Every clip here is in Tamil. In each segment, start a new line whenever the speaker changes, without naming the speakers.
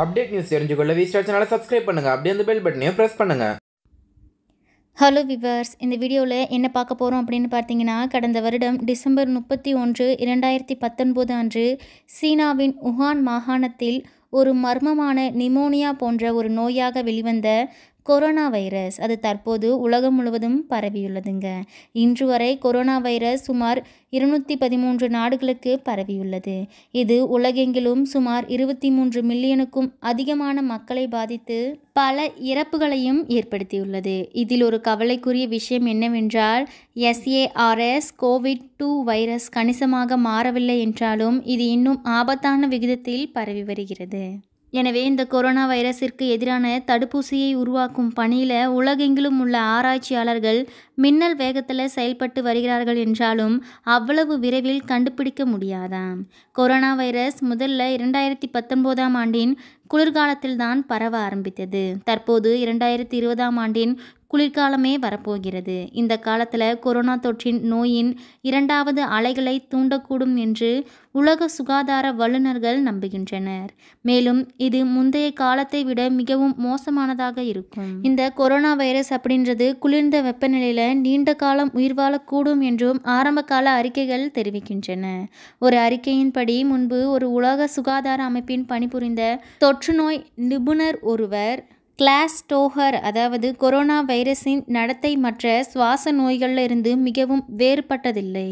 அப்டேட் நியூஸ் தெரிஞ்சுக்கொள்ள வி ஸ்டார் சேனலை சப்ஸ்கிரைப் பண்ணுங்கள் அப்படியே அந்த பெல் பட்டனையும் ப்ரெஸ் பண்ணுங்கள் ஹலோ விவர்ஸ் இந்த வீடியோவில் என்ன பார்க்க போகிறோம் அப்படின்னு பார்த்தீங்கன்னா கடந்த வருடம் டிசம்பர் முப்பத்தி ஒன்று இரண்டாயிரத்தி பத்தொன்பது அன்று சீனாவின் உஹான் மாகாணத்தில் ஒரு மர்மமான நிமோனியா போன்ற ஒரு நோயாக வெளிவந்த கொரோனா வைரஸ் அது தற்போது உலகம் முழுவதும் பரவியுள்ளதுங்க இன்று வரை கொரோனா வைரஸ் சுமார் இருநூற்றி பதிமூன்று நாடுகளுக்கு பரவியுள்ளது இது உலகெங்கிலும் சுமார் இருபத்தி மூன்று மில்லியனுக்கும் அதிகமான மக்களை பாதித்து பல இறப்புகளையும் ஏற்படுத்தியுள்ளது இதில் ஒரு கவலைக்குரிய விஷயம் என்னவென்றால் எஸ்ஏஆர்எஸ் கோவிட் டூ வைரஸ் கணிசமாக மாறவில்லை என்றாலும் இது இன்னும் ஆபத்தான விகிதத்தில் பரவி வருகிறது எனவே இந்த கொரோனா வைரஸிற்கு எதிரான தடுப்பூசியை உருவாக்கும் பணியில் உலகெங்கிலும் உள்ள ஆராய்ச்சியாளர்கள் மின்னல் வேகத்தில் செயல்பட்டு வருகிறார்கள் என்றாலும் அவ்வளவு விரைவில் கண்டுபிடிக்க முடியாதாம் கொரோனா வைரஸ் முதல்ல இரண்டாயிரத்தி பத்தொன்பதாம் ஆண்டின் குளிர்காலத்தில்தான் பரவ ஆரம்பித்தது தற்போது இரண்டாயிரத்தி இருபதாம் ஆண்டின் குளிர்காலமே வரப்போகிறது இந்த காலத்தில் கொரோனா தொற்றின் நோயின் இரண்டாவது அலைகளை தூண்டக்கூடும் என்று உலக சுகாதார வல்லுநர்கள் நம்புகின்றனர் மேலும் இது முந்தைய காலத்தை விட மிகவும் மோசமானதாக இருக்கும் இந்த கொரோனா வைரஸ் அப்படின்றது குளிர்ந்த வெப்பநிலையில் நீண்ட காலம் உயிர் வாழக்கூடும் என்றும் ஆரம்பகால அறிக்கைகள் தெரிவிக்கின்றன ஒரு அறிக்கையின்படி முன்பு ஒரு உலக சுகாதார அமைப்பின் பணிபுரிந்த தொற்றுநோய் நிபுணர் ஒருவர் கிளாஸ் டோஹர் அதாவது கொரோனா வைரஸின் நடத்தை மற்ற சுவாச நோய்களில் இருந்து மிகவும் வேறுபட்டதில்லை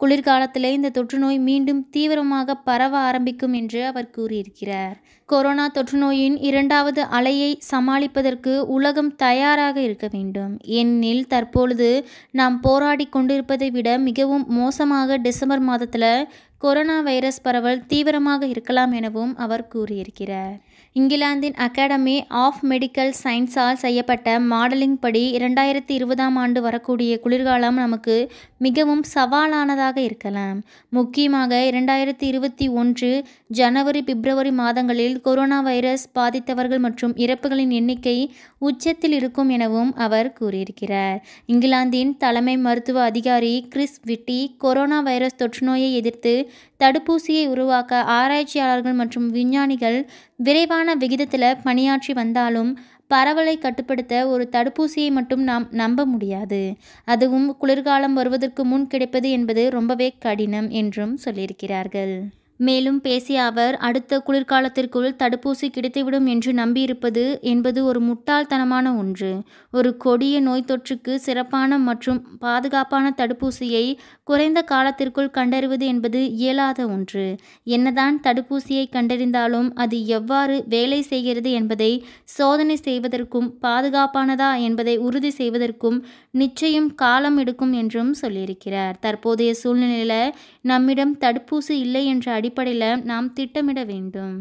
குளிர்காலத்திலே இந்த தொற்றுநோய் மீண்டும் தீவிரமாக பரவ ஆரம்பிக்கும் என்று அவர் கூறியிருக்கிறார் கொரோனா தொற்றுநோயின் இரண்டாவது அலையை சமாளிப்பதற்கு உலகம் தயாராக இருக்க வேண்டும் ஏனெனில் தற்பொழுது நாம் போராடி கொண்டிருப்பதை விட மிகவும் மோசமாக டிசம்பர் மாதத்தில் கொரோனா வைரஸ் பரவல் தீவிரமாக இருக்கலாம் எனவும் அவர் கூறியிருக்கிறார் இங்கிலாந்தின் அகாடமி ஆஃப் மெடிக்கல் சயின்ஸால் செய்யப்பட்ட மாடலிங் படி இரண்டாயிரத்தி இருபதாம் ஆண்டு வரக்கூடிய குளிர்காலம் நமக்கு மிகவும் சவாலானதாக இருக்கலாம் முக்கியமாக இரண்டாயிரத்தி இருபத்தி ஒன்று ஜனவரி பிப்ரவரி மாதங்களில் கொரோனா வைரஸ் பாதித்தவர்கள் மற்றும் இறப்புகளின் எண்ணிக்கை உச்சத்தில் இருக்கும் எனவும் அவர் கூறியிருக்கிறார் இங்கிலாந்தின் தலைமை மருத்துவ அதிகாரி கிறிஸ் விட்டி கொரோனா வைரஸ் தொற்றுநோயை எதிர்த்து தடுப்பூசியை உருவாக்க ஆராய்ச்சியாளர்கள் மற்றும் விஞ்ஞானிகள் விரைவான விகிதத்தில் பணியாற்றி வந்தாலும் பரவலை கட்டுப்படுத்த ஒரு தடுப்பூசியை மட்டும் நாம் நம்ப முடியாது அதுவும் குளிர்காலம் வருவதற்கு முன் கிடைப்பது என்பது ரொம்பவே கடினம் என்றும் சொல்லியிருக்கிறார்கள் மேலும் பேசிய அவர் அடுத்த குளிர்காலத்திற்குள் தடுப்பூசி கிடைத்துவிடும் என்று நம்பியிருப்பது என்பது ஒரு முட்டாள்தனமான ஒன்று ஒரு கொடிய நோய் தொற்றுக்கு சிறப்பான மற்றும் பாதுகாப்பான தடுப்பூசியை குறைந்த காலத்திற்குள் கண்டறிவது என்பது இயலாத ஒன்று என்னதான் தடுப்பூசியை கண்டறிந்தாலும் அது எவ்வாறு வேலை செய்கிறது என்பதை சோதனை செய்வதற்கும் பாதுகாப்பானதா என்பதை உறுதி செய்வதற்கும் நிச்சயம் காலம் எடுக்கும் என்றும் சொல்லியிருக்கிறார் தற்போதைய சூழ்நிலையில் நம்மிடம் தடுப்பூசி இல்லை என்ற அடிப்படையில் நாம் திட்டமிட வேண்டும்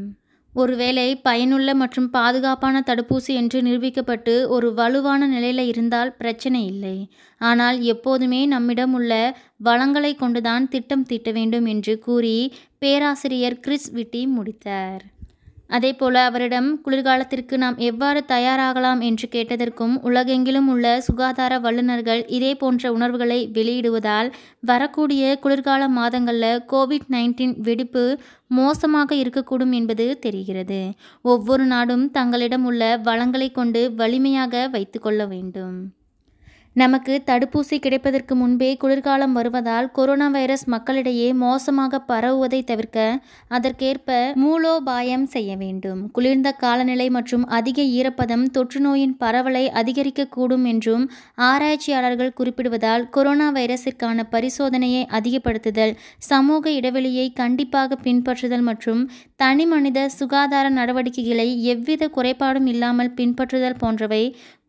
ஒருவேளை பயனுள்ள மற்றும் பாதுகாப்பான தடுப்பூசி என்று நிரூபிக்கப்பட்டு ஒரு வலுவான நிலையில் இருந்தால் பிரச்சனை இல்லை ஆனால் எப்போதுமே நம்மிடம் உள்ள வளங்களை கொண்டுதான் திட்டம் தீட்ட வேண்டும் என்று கூறி பேராசிரியர் கிறிஸ் விட்டி முடித்தார் அதே போல அவரிடம் குளிர்காலத்திற்கு நாம் எவ்வாறு தயாராகலாம் என்று கேட்டதற்கும் உலகெங்கிலும் உள்ள சுகாதார வல்லுநர்கள் இதே போன்ற உணர்வுகளை வெளியிடுவதால் வரக்கூடிய குளிர்கால மாதங்களில் கோவிட் நைன்டீன் வெடிப்பு மோசமாக இருக்கக்கூடும் என்பது தெரிகிறது ஒவ்வொரு நாடும் தங்களிடம் உள்ள வளங்களை கொண்டு வலிமையாக வைத்துக்கொள்ள வேண்டும் நமக்கு தடுப்பூசி கிடைப்பதற்கு முன்பே குளிர்காலம் வருவதால் கொரோனா வைரஸ் மக்களிடையே மோசமாக பரவுவதை தவிர்க்க அதற்கேற்ப மூலோபாயம் செய்ய வேண்டும் குளிர்ந்த காலநிலை மற்றும் அதிக ஈரப்பதம் தொற்றுநோயின் பரவலை அதிகரிக்கக்கூடும் என்றும் ஆராய்ச்சியாளர்கள் குறிப்பிடுவதால் கொரோனா வைரஸிற்கான பரிசோதனையை அதிகப்படுத்துதல் சமூக இடைவெளியை கண்டிப்பாக பின்பற்றுதல் மற்றும் மனித சுகாதார நடவடிக்கைகளை எவ்வித குறைபாடும் இல்லாமல் பின்பற்றுதல் போன்றவை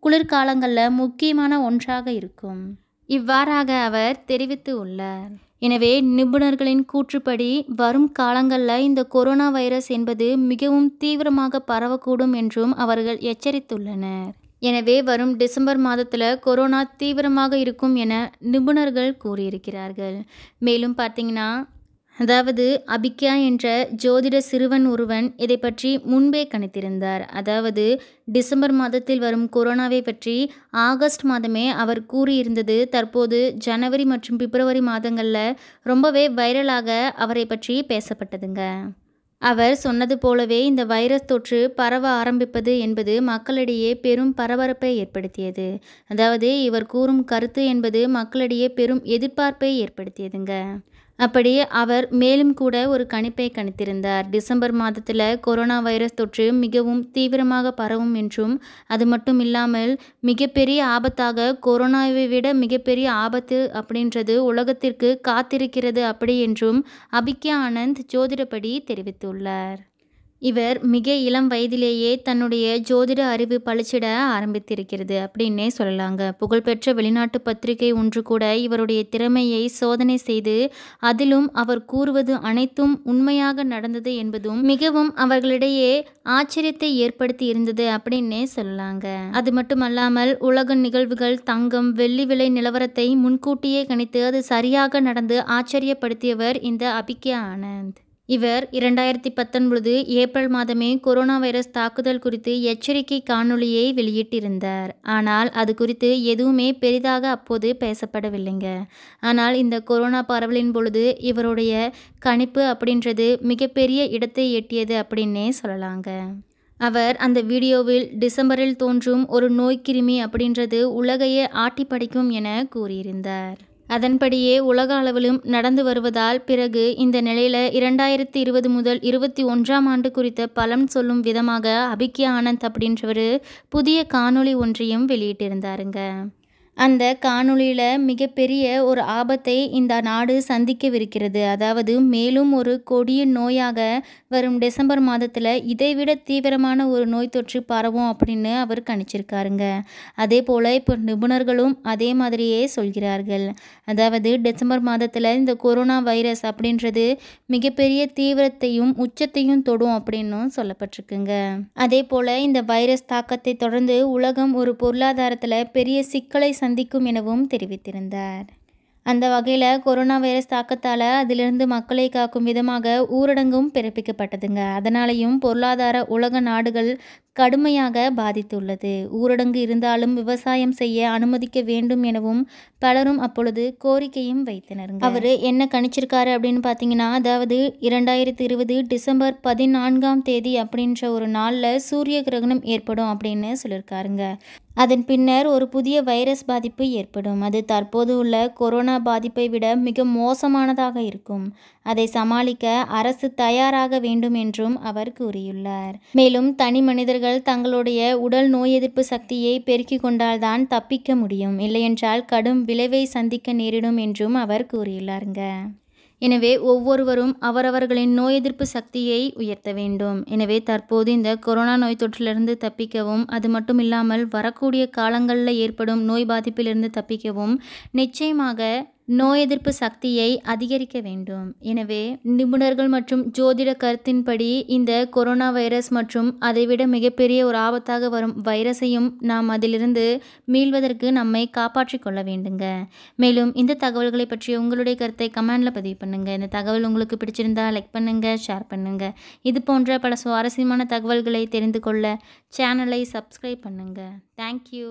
குளிர்காலங்களில் முக்கியமான ஒன்றாக இருக்கும் இவ்வாறாக அவர் தெரிவித்து உள்ளார் எனவே நிபுணர்களின் கூற்றுப்படி வரும் காலங்களில் இந்த கொரோனா வைரஸ் என்பது மிகவும் தீவிரமாக பரவக்கூடும் என்றும் அவர்கள் எச்சரித்துள்ளனர் எனவே வரும் டிசம்பர் மாதத்தில் கொரோனா தீவிரமாக இருக்கும் என நிபுணர்கள் கூறியிருக்கிறார்கள் மேலும் பார்த்தீங்கன்னா அதாவது அபிக்யா என்ற ஜோதிட சிறுவன் ஒருவன் இதை பற்றி முன்பே கணித்திருந்தார் அதாவது டிசம்பர் மாதத்தில் வரும் கொரோனாவை பற்றி ஆகஸ்ட் மாதமே அவர் கூறியிருந்தது தற்போது ஜனவரி மற்றும் பிப்ரவரி மாதங்களில் ரொம்பவே வைரலாக அவரை பற்றி பேசப்பட்டதுங்க அவர் சொன்னது போலவே இந்த வைரஸ் தொற்று பரவ ஆரம்பிப்பது என்பது மக்களிடையே பெரும் பரபரப்பை ஏற்படுத்தியது அதாவது இவர் கூறும் கருத்து என்பது மக்களிடையே பெரும் எதிர்பார்ப்பை ஏற்படுத்தியதுங்க அப்படி அவர் மேலும் கூட ஒரு கணிப்பை கணித்திருந்தார் டிசம்பர் மாதத்தில் கொரோனா வைரஸ் தொற்று மிகவும் தீவிரமாக பரவும் என்றும் அது மட்டும் இல்லாமல் மிகப்பெரிய ஆபத்தாக கொரோனாவை விட மிகப்பெரிய ஆபத்து அப்படின்றது உலகத்திற்கு காத்திருக்கிறது அப்படி என்றும் அபிக்யா ஆனந்த் ஜோதிடப்படி தெரிவித்துள்ளார் இவர் மிக இளம் வயதிலேயே தன்னுடைய ஜோதிட அறிவு பளிச்சிட ஆரம்பித்திருக்கிறது அப்படின்னே சொல்லலாங்க புகழ்பெற்ற வெளிநாட்டு பத்திரிகை ஒன்று கூட இவருடைய திறமையை சோதனை செய்து அதிலும் அவர் கூறுவது அனைத்தும் உண்மையாக நடந்தது என்பதும் மிகவும் அவர்களிடையே ஆச்சரியத்தை ஏற்படுத்தி இருந்தது அப்படின்னே சொல்லலாங்க அது மட்டுமல்லாமல் உலக நிகழ்வுகள் தங்கம் வெள்ளி விலை நிலவரத்தை முன்கூட்டியே கணித்து அது சரியாக நடந்து ஆச்சரியப்படுத்தியவர் இந்த அபிக்யா ஆனந்த் இவர் இரண்டாயிரத்தி பத்தொன்பது ஏப்ரல் மாதமே கொரோனா வைரஸ் தாக்குதல் குறித்து எச்சரிக்கை காணொளியை வெளியிட்டிருந்தார் ஆனால் அது குறித்து எதுவுமே பெரிதாக அப்போது பேசப்படவில்லைங்க ஆனால் இந்த கொரோனா பரவலின் பொழுது இவருடைய கணிப்பு அப்படின்றது மிகப்பெரிய இடத்தை எட்டியது அப்படின்னே சொல்லலாங்க அவர் அந்த வீடியோவில் டிசம்பரில் தோன்றும் ஒரு நோய்க்கிருமி அப்படின்றது உலகையே ஆட்டி படைக்கும் என கூறியிருந்தார் அதன்படியே உலக அளவிலும் நடந்து வருவதால் பிறகு இந்த நிலையில் இரண்டாயிரத்தி இருபது முதல் இருபத்தி ஒன்றாம் ஆண்டு குறித்த பலன் சொல்லும் விதமாக அபிக்யா ஆனந்த் அப்படின்றவர் புதிய காணொளி ஒன்றையும் வெளியிட்டிருந்தாருங்க அந்த காணொளியில் மிகப்பெரிய ஒரு ஆபத்தை இந்த நாடு சந்திக்கவிருக்கிறது அதாவது மேலும் ஒரு கொடிய நோயாக வரும் டிசம்பர் மாதத்தில் இதைவிட தீவிரமான ஒரு நோய் தொற்று பரவும் அப்படின்னு அவர் கணிச்சிருக்காருங்க அதே போல் இப்போ நிபுணர்களும் அதே மாதிரியே சொல்கிறார்கள் அதாவது டிசம்பர் மாதத்தில் இந்த கொரோனா வைரஸ் அப்படின்றது மிகப்பெரிய தீவிரத்தையும் உச்சத்தையும் தொடும் அப்படின்னும் சொல்லப்பட்டிருக்குங்க அதே போல் இந்த வைரஸ் தாக்கத்தை தொடர்ந்து உலகம் ஒரு பொருளாதாரத்தில் பெரிய சிக்கலை சந்திக்கும் எனவும் தெரிவித்திருந்தார் அந்த வகையில் கொரோனா வைரஸ் தாக்கத்தால் அதிலிருந்து மக்களை காக்கும் விதமாக ஊரடங்கும் பிறப்பிக்கப்பட்டதுங்க அதனாலையும் பொருளாதார உலக நாடுகள் கடுமையாக பாதித்துள்ளது ஊரடங்கு இருந்தாலும் விவசாயம் செய்ய அனுமதிக்க வேண்டும் எனவும் பலரும் அப்பொழுது கோரிக்கையும் வைத்தனர் அவர் என்ன கணிச்சிருக்காரு அப்படின்னு பார்த்தீங்கன்னா அதாவது இரண்டாயிரத்தி இருபது டிசம்பர் பதினான்காம் தேதி அப்படின்ற ஒரு நாளில் சூரிய கிரகணம் ஏற்படும் அப்படின்னு சொல்லியிருக்காருங்க அதன் பின்னர் ஒரு புதிய வைரஸ் பாதிப்பு ஏற்படும் அது தற்போது உள்ள கொரோனா பாதிப்பை விட மிக மோசமானதாக இருக்கும் அதை சமாளிக்க அரசு தயாராக வேண்டும் என்றும் அவர் கூறியுள்ளார் மேலும் தனி மனிதர்கள் வீரர்கள் தங்களுடைய உடல் நோய் எதிர்ப்பு சக்தியை பெருக்கிக் கொண்டால்தான் தப்பிக்க முடியும் இல்லையென்றால் கடும் விளைவை சந்திக்க நேரிடும் என்றும் அவர் கூறியுள்ளாருங்க எனவே ஒவ்வொருவரும் அவரவர்களின் நோய் எதிர்ப்பு சக்தியை உயர்த்த வேண்டும் எனவே தற்போது இந்த கொரோனா நோய் தொற்றிலிருந்து தப்பிக்கவும் அது மட்டும் இல்லாமல் வரக்கூடிய காலங்களில் ஏற்படும் நோய் பாதிப்பிலிருந்து தப்பிக்கவும் நிச்சயமாக நோய் எதிர்ப்பு சக்தியை அதிகரிக்க வேண்டும் எனவே நிபுணர்கள் மற்றும் ஜோதிட கருத்தின்படி இந்த கொரோனா வைரஸ் மற்றும் அதைவிட மிகப்பெரிய ஒரு ஆபத்தாக வரும் வைரஸையும் நாம் அதிலிருந்து மீள்வதற்கு நம்மை காப்பாற்றிக் கொள்ள வேண்டுங்க மேலும் இந்த தகவல்களை பற்றி உங்களுடைய கருத்தை கமெண்டில் பதிவு பண்ணுங்கள் இந்த தகவல் உங்களுக்கு பிடிச்சிருந்தா லைக் பண்ணுங்கள் ஷேர் பண்ணுங்கள் இது போன்ற பல சுவாரஸ்யமான தகவல்களை தெரிந்து கொள்ள சேனலை சப்ஸ்கிரைப் பண்ணுங்கள் தேங்க்யூ